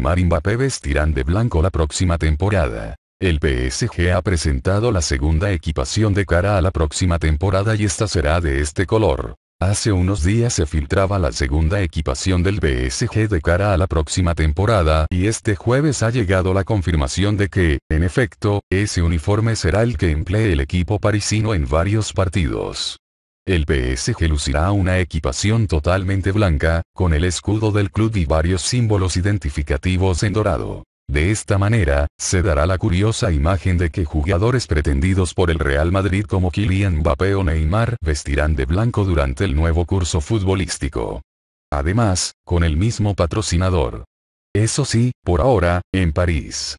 Marimba y Mbappé vestirán de blanco la próxima temporada. El PSG ha presentado la segunda equipación de cara a la próxima temporada y esta será de este color. Hace unos días se filtraba la segunda equipación del PSG de cara a la próxima temporada y este jueves ha llegado la confirmación de que, en efecto, ese uniforme será el que emplee el equipo parisino en varios partidos. El PSG lucirá una equipación totalmente blanca, con el escudo del club y varios símbolos identificativos en dorado. De esta manera, se dará la curiosa imagen de que jugadores pretendidos por el Real Madrid como Kylian Mbappé o Neymar vestirán de blanco durante el nuevo curso futbolístico. Además, con el mismo patrocinador. Eso sí, por ahora, en París.